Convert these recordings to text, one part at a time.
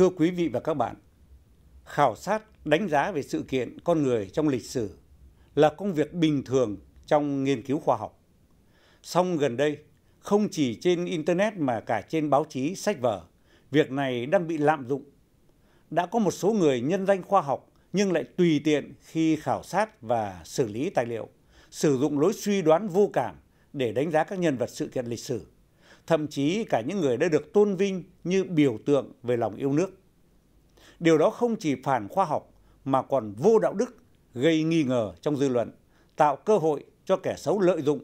thưa quý vị và các bạn khảo sát đánh giá về sự kiện con người trong lịch sử là công việc bình thường trong nghiên cứu khoa học song gần đây không chỉ trên internet mà cả trên báo chí sách vở việc này đang bị lạm dụng đã có một số người nhân danh khoa học nhưng lại tùy tiện khi khảo sát và xử lý tài liệu sử dụng lối suy đoán vô cảm để đánh giá các nhân vật sự kiện lịch sử thậm chí cả những người đã được tôn vinh như biểu tượng về lòng yêu nước điều đó không chỉ phản khoa học mà còn vô đạo đức gây nghi ngờ trong dư luận tạo cơ hội cho kẻ xấu lợi dụng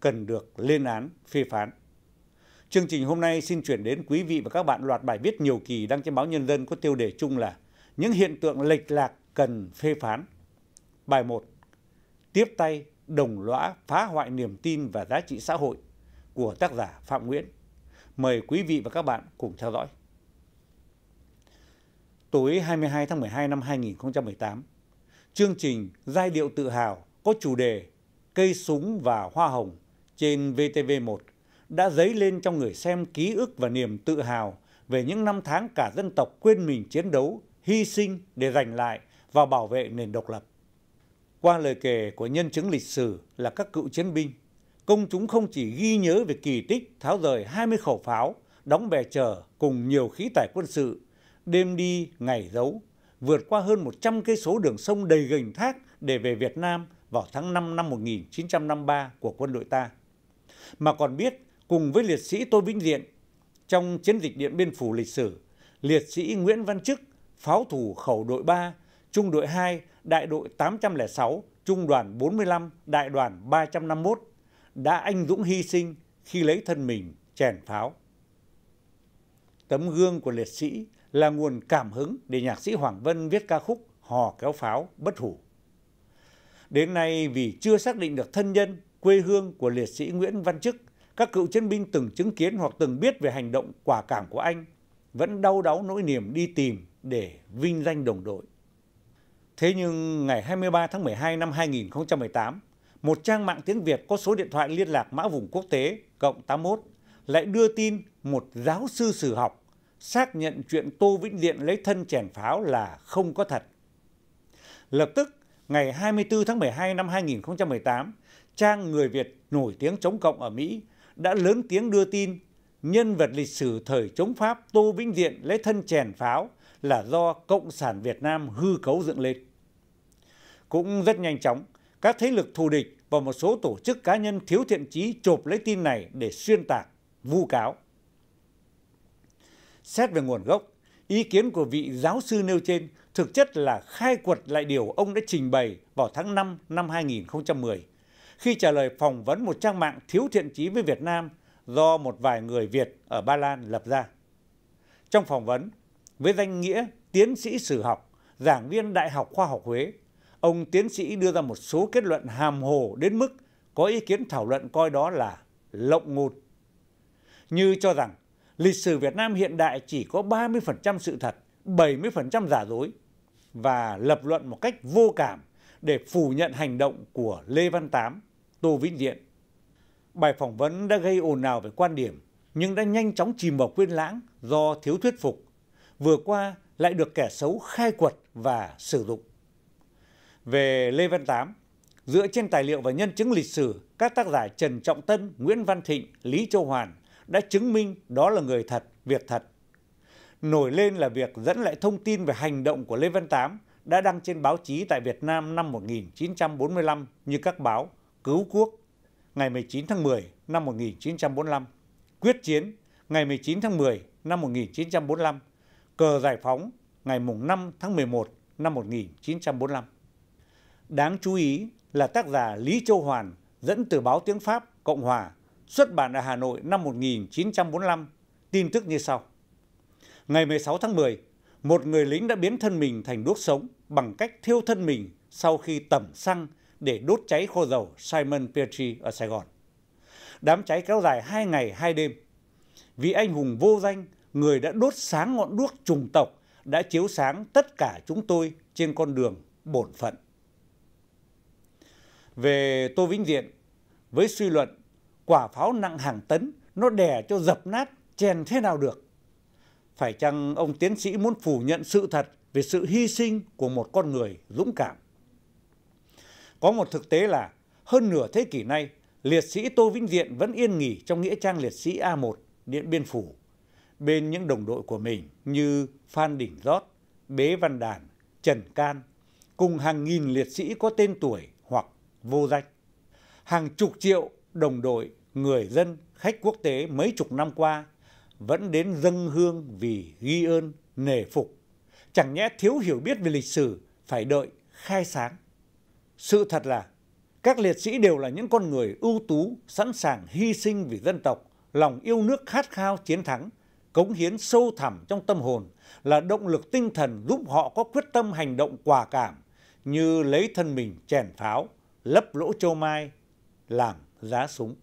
cần được lên án phê phán chương trình hôm nay xin chuyển đến quý vị và các bạn loạt bài viết nhiều kỳ đăng trên báo nhân dân có tiêu đề chung là những hiện tượng lệch lạc cần phê phán bài 1 tiếp tay đồng lõa phá hoại niềm tin và giá trị xã hội của tác giả phạm nguyễn mời quý vị và các bạn cùng theo dõi tối 22 tháng 12 năm 2018 chương trình giai điệu tự hào có chủ đề cây súng và hoa hồng trên VTV1 đã dấy lên trong người xem ký ức và niềm tự hào về những năm tháng cả dân tộc quên mình chiến đấu, hy sinh để giành lại và bảo vệ nền độc lập. Qua lời kể của nhân chứng lịch sử là các cựu chiến binh, công chúng không chỉ ghi nhớ về kỳ tích tháo rời hai mươi khẩu pháo đóng bè chờ cùng nhiều khí tài quân sự đêm đi ngày giấu vượt qua hơn một trăm cây số đường sông đầy gành thác để về Việt Nam vào tháng 5 năm 1953 của quân đội ta. Mà còn biết, cùng với liệt sĩ Tô Vĩnh Diện, trong chiến dịch Điện Biên Phủ lịch sử, liệt sĩ Nguyễn Văn Chức, pháo thủ khẩu đội 3, trung đội 2, đại đội 806, trung đoàn 45, đại đoàn 351 đã anh dũng hy sinh khi lấy thân mình chèn pháo tấm gương của liệt sĩ là nguồn cảm hứng để nhạc sĩ Hoàng Vân viết ca khúc Hò kéo pháo bất hủ. Đến nay vì chưa xác định được thân nhân, quê hương của liệt sĩ Nguyễn Văn Chức, các cựu chiến binh từng chứng kiến hoặc từng biết về hành động quả cảm của anh, vẫn đau đáu nỗi niềm đi tìm để vinh danh đồng đội. Thế nhưng ngày 23 tháng 12 năm 2018, một trang mạng tiếng việt có số điện thoại liên lạc mã vùng quốc tế cộng tám mươi lại đưa tin một giáo sư sử học xác nhận chuyện tô vĩnh điện lấy thân chèn pháo là không có thật lập tức ngày 24 tháng 12 năm 2018 trang người việt nổi tiếng chống cộng ở mỹ đã lớn tiếng đưa tin nhân vật lịch sử thời chống pháp tô vĩnh điện lấy thân chèn pháo là do cộng sản việt nam hư cấu dựng lên cũng rất nhanh chóng các thế lực thù địch và một số tổ chức cá nhân thiếu thiện trí chộp lấy tin này để xuyên tạc vu cáo xét về nguồn gốc ý kiến của vị giáo sư nêu trên thực chất là khai quật lại điều ông đã trình bày vào tháng 5 năm 2010 khi trả lời phỏng vấn một trang mạng thiếu thiện trí với Việt Nam do một vài người Việt ở Ba Lan lập ra. Trong phỏng vấn, với danh nghĩa tiến sĩ sử học, giảng viên Đại học Khoa học Huế, ông tiến sĩ đưa ra một số kết luận hàm hồ đến mức có ý kiến thảo luận coi đó là lộng ngôn như cho rằng lịch sử Việt Nam hiện đại chỉ có 30% sự thật, 70% giả dối và lập luận một cách vô cảm để phủ nhận hành động của Lê Văn Tám, Tô Vĩnh Diện. Bài phỏng vấn đã gây ồn ào về quan điểm nhưng đã nhanh chóng chìm vào quên lãng do thiếu thuyết phục. Vừa qua lại được kẻ xấu khai quật và sử dụng về lê văn tám dựa trên tài liệu và nhân chứng lịch sử các tác giả trần trọng tân nguyễn văn thịnh lý châu hoàn đã chứng minh đó là người thật việc thật nổi lên là việc dẫn lại thông tin về hành động của lê văn tám đã đăng trên báo chí tại Việt Nam năm 1945 như các báo Cứu Quốc ngày 19 tháng 10 năm 1945, Quyết Chiến ngày 19 tháng 10 năm 1945, Cờ Giải Phóng ngày 5 tháng 11 năm 1945 đáng chú ý là tác giả lý châu hoàn dẫn từ báo tiếng pháp cộng hòa xuất bản ở hà nội năm 1945 tin tức như sau ngày 16 tháng 10, một người lính đã biến thân mình thành đuốc sống bằng cách thiêu thân mình sau khi tẩm xăng để đốt cháy kho dầu Simon Petri ở Sài Gòn. Đám cháy kéo dài hai ngày hai đêm. Vì anh hùng vô danh, người đã đốt sáng ngọn đuốc trùng tộc, đã chiếu sáng tất cả chúng tôi trên con đường bổn phận về tô vĩnh diện với suy luận quả pháo nặng hàng tấn nó đè cho dập nát chèn thế nào được phải chăng ông tiến sĩ muốn phủ nhận sự thật về sự hy sinh của một con người dũng cảm có một thực tế là hơn nửa thế kỷ nay liệt sĩ tô vĩnh diện vẫn yên nghỉ trong nghĩa trang liệt sĩ a 1 điện biên phủ bên những đồng đội của mình như phan đình giót bế văn đàn trần can cùng hàng nghìn liệt sĩ có tên tuổi hoặc vô danh hàng chục triệu đồng đội người dân khách quốc tế mấy chục năm qua vẫn đến dân hương vì ghi ơn nề phục chẳng nhẽ thiếu hiểu biết về lịch sử phải đợi khai sáng sự thật là các liệt sĩ đều là những con người ưu tú sẵn sàng hy sinh vì dân tộc lòng yêu nước khát khao chiến thắng cống hiến sâu thẳm trong tâm hồn là động lực tinh thần giúp họ có quyết tâm hành động quả cảm như lấy thân mình chèn pháo lấp lỗ châu mai làm giá súng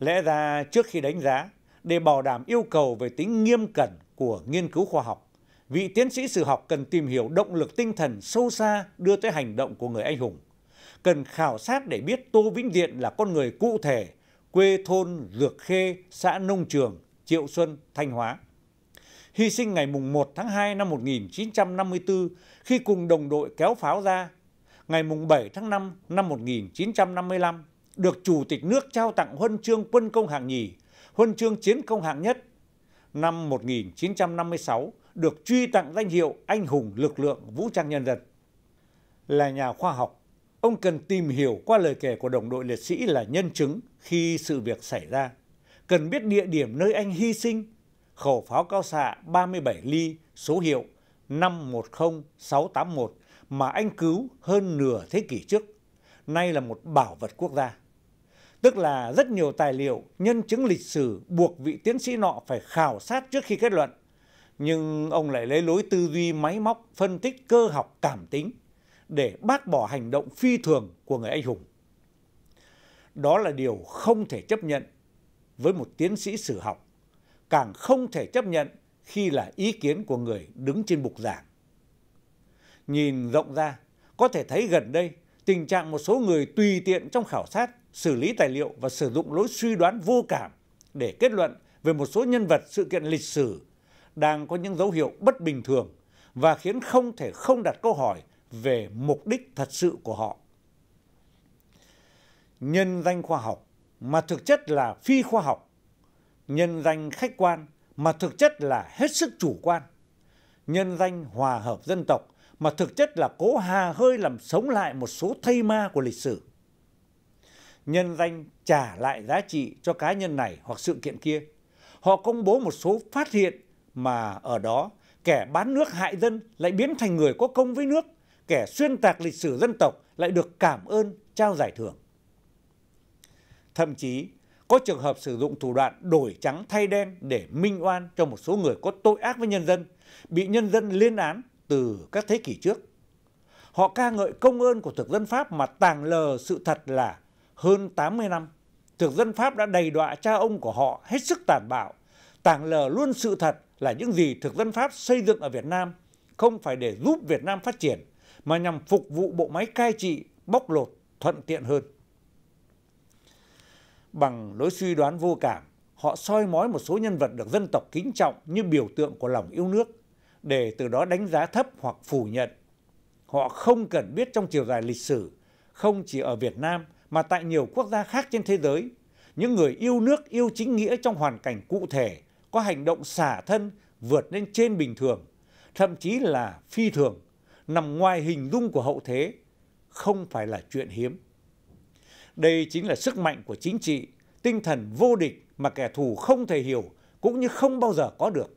lẽ ra trước khi đánh giá để bảo đảm yêu cầu về tính nghiêm cẩn của nghiên cứu khoa học vị tiến sĩ sử học cần tìm hiểu động lực tinh thần sâu xa đưa tới hành động của người anh hùng cần khảo sát để biết tô vĩnh diện là con người cụ thể quê thôn dược khê xã nông trường triệu xuân thanh hóa hy sinh ngày 1 tháng 2 năm 1954 khi cùng đồng đội kéo pháo ra ngày 7 tháng 5 năm 1955 được chủ tịch nước trao tặng huân chương quân công hạng nhì huân chương chiến công hạng nhất năm 1956 được truy tặng danh hiệu anh hùng lực lượng vũ trang nhân dân là nhà khoa học ông cần tìm hiểu qua lời kể của đồng đội liệt sĩ là nhân chứng khi sự việc xảy ra cần biết địa điểm nơi anh hy sinh khẩu pháo cao xạ 37 ly số hiệu 510681 mà anh cứu hơn nửa thế kỷ trước nay là một bảo vật quốc gia tức là rất nhiều tài liệu nhân chứng lịch sử buộc vị tiến sĩ nọ phải khảo sát trước khi kết luận nhưng ông lại lấy lối tư duy máy móc phân tích cơ học cảm tính để bác bỏ hành động phi thường của người anh hùng đó là điều không thể chấp nhận với một tiến sĩ sử học càng không thể chấp nhận khi là ý kiến của người đứng trên bục giảng nhìn rộng ra có thể thấy gần đây tình trạng một số người tùy tiện trong khảo sát xử lý tài liệu và sử dụng lối suy đoán vô cảm để kết luận về một số nhân vật sự kiện lịch sử đang có những dấu hiệu bất bình thường và khiến không thể không đặt câu hỏi về mục đích thật sự của họ nhân danh khoa học mà thực chất là phi khoa học nhân danh khách quan mà thực chất là hết sức chủ quan nhân danh hòa hợp dân tộc mà thực chất là cố hà hơi làm sống lại một số thây ma của lịch sử. Nhân danh trả lại giá trị cho cá nhân này hoặc sự kiện kia, họ công bố một số phát hiện mà ở đó kẻ bán nước hại dân lại biến thành người có công với nước, kẻ xuyên tạc lịch sử dân tộc lại được cảm ơn trao giải thưởng. Thậm chí, có trường hợp sử dụng thủ đoạn đổi trắng thay đen để minh oan cho một số người có tội ác với nhân dân, bị nhân dân liên án từ các thế kỷ trước họ ca ngợi công ơn của thực dân pháp mà tàng lờ sự thật là hơn 80 năm thực dân pháp đã đầy đọa cha ông của họ hết sức tàn bạo tàng lờ luôn sự thật là những gì thực dân pháp xây dựng ở việt nam không phải để giúp việt nam phát triển mà nhằm phục vụ bộ máy cai trị bóc lột thuận tiện hơn bằng lối suy đoán vô cảm họ soi mói một số nhân vật được dân tộc kính trọng như biểu tượng của lòng yêu nước để từ đó đánh giá thấp hoặc phủ nhận họ không cần biết trong chiều dài lịch sử không chỉ ở việt nam mà tại nhiều quốc gia khác trên thế giới những người yêu nước yêu chính nghĩa trong hoàn cảnh cụ thể có hành động xả thân vượt lên trên bình thường thậm chí là phi thường nằm ngoài hình dung của hậu thế không phải là chuyện hiếm đây chính là sức mạnh của chính trị tinh thần vô địch mà kẻ thù không thể hiểu cũng như không bao giờ có được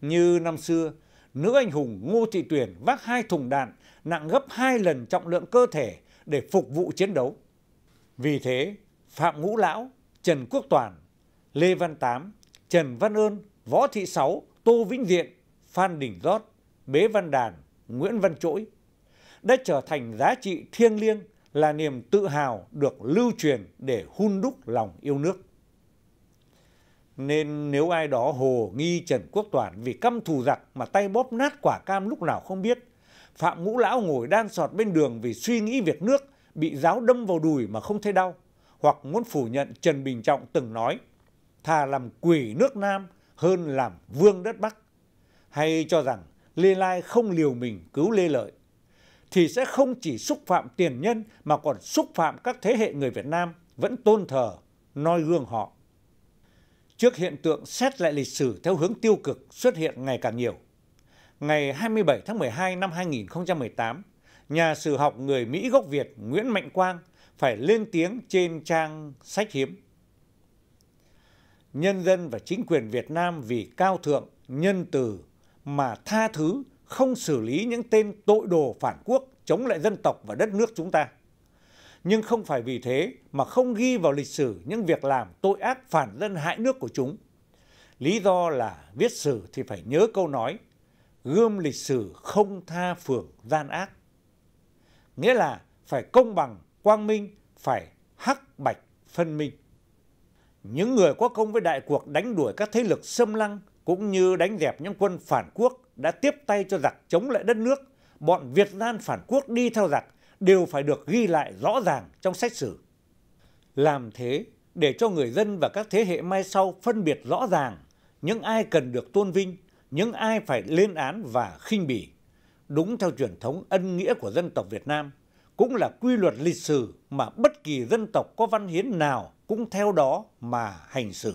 như năm xưa nữ anh hùng ngô thị Tuyền vác hai thùng đạn nặng gấp hai lần trọng lượng cơ thể để phục vụ chiến đấu vì thế phạm ngũ lão trần quốc toàn lê văn tám trần văn ơn võ thị sáu tô vĩnh diện phan đình giót bế văn đàn nguyễn văn chỗi đã trở thành giá trị thiêng liêng là niềm tự hào được lưu truyền để hun đúc lòng yêu nước nên nếu ai đó hồ nghi trần quốc toản vì căm thù giặc mà tay bóp nát quả cam lúc nào không biết phạm ngũ lão ngồi đan sọt bên đường vì suy nghĩ việc nước bị giáo đâm vào đùi mà không thấy đau hoặc muốn phủ nhận trần bình trọng từng nói thà làm quỷ nước nam hơn làm vương đất bắc hay cho rằng lê lai không liều mình cứu lê lợi thì sẽ không chỉ xúc phạm tiền nhân mà còn xúc phạm các thế hệ người việt nam vẫn tôn thờ noi gương họ trước hiện tượng xét lại lịch sử theo hướng tiêu cực xuất hiện ngày càng nhiều ngày 27 tháng 12 năm 2018, nhà sử học người mỹ gốc việt nguyễn mạnh quang phải lên tiếng trên trang sách hiếm nhân dân và chính quyền việt nam vì cao thượng nhân từ mà tha thứ không xử lý những tên tội đồ phản quốc chống lại dân tộc và đất nước chúng ta nhưng không phải vì thế mà không ghi vào lịch sử những việc làm tội ác phản dân hại nước của chúng lý do là viết sử thì phải nhớ câu nói gươm lịch sử không tha phường gian ác nghĩa là phải công bằng quang minh phải hắc bạch phân minh những người có công với đại cuộc đánh đuổi các thế lực xâm lăng cũng như đánh dẹp những quân phản quốc đã tiếp tay cho giặc chống lại đất nước bọn việt Nam phản quốc đi theo giặc đều phải được ghi lại rõ ràng trong sách sử làm thế để cho người dân và các thế hệ mai sau phân biệt rõ ràng những ai cần được tôn vinh những ai phải lên án và khinh bỉ đúng theo truyền thống ân nghĩa của dân tộc việt nam cũng là quy luật lịch sử mà bất kỳ dân tộc có văn hiến nào cũng theo đó mà hành xử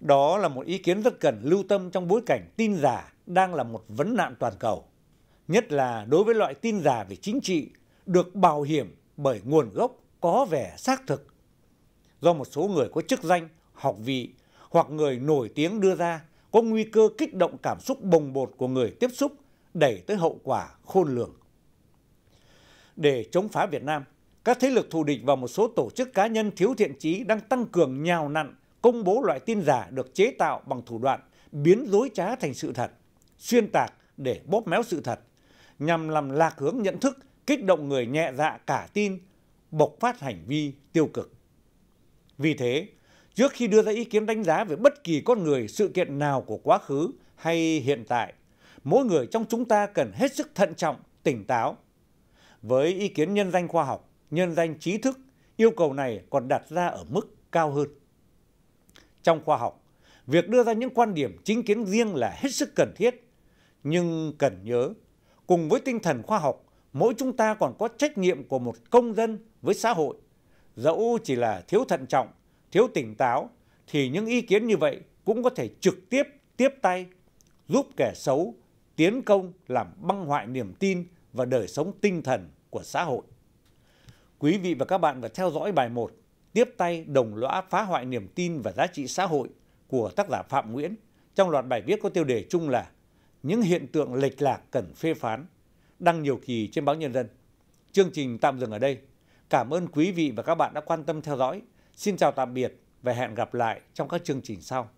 đó là một ý kiến rất cần lưu tâm trong bối cảnh tin giả đang là một vấn nạn toàn cầu nhất là đối với loại tin giả về chính trị được bảo hiểm bởi nguồn gốc có vẻ xác thực do một số người có chức danh học vị hoặc người nổi tiếng đưa ra có nguy cơ kích động cảm xúc bồng bột của người tiếp xúc đẩy tới hậu quả khôn lường để chống phá việt nam các thế lực thù địch và một số tổ chức cá nhân thiếu thiện trí đang tăng cường nhào nặn công bố loại tin giả được chế tạo bằng thủ đoạn biến dối trá thành sự thật xuyên tạc để bóp méo sự thật nhằm làm lạc hướng nhận thức kích động người nhẹ dạ cả tin bộc phát hành vi tiêu cực vì thế trước khi đưa ra ý kiến đánh giá về bất kỳ con người sự kiện nào của quá khứ hay hiện tại mỗi người trong chúng ta cần hết sức thận trọng tỉnh táo với ý kiến nhân danh khoa học nhân danh trí thức yêu cầu này còn đặt ra ở mức cao hơn trong khoa học việc đưa ra những quan điểm chính kiến riêng là hết sức cần thiết nhưng cần nhớ cùng với tinh thần khoa học mỗi chúng ta còn có trách nhiệm của một công dân với xã hội dẫu chỉ là thiếu thận trọng thiếu tỉnh táo thì những ý kiến như vậy cũng có thể trực tiếp tiếp tay giúp kẻ xấu tiến công làm băng hoại niềm tin và đời sống tinh thần của xã hội quý vị và các bạn vừa theo dõi bài một tiếp tay đồng lõa phá hoại niềm tin và giá trị xã hội của tác giả phạm nguyễn trong loạt bài viết có tiêu đề chung là những hiện tượng lệch lạc cần phê phán đăng nhiều kỳ trên báo nhân dân chương trình tạm dừng ở đây cảm ơn quý vị và các bạn đã quan tâm theo dõi xin chào tạm biệt và hẹn gặp lại trong các chương trình sau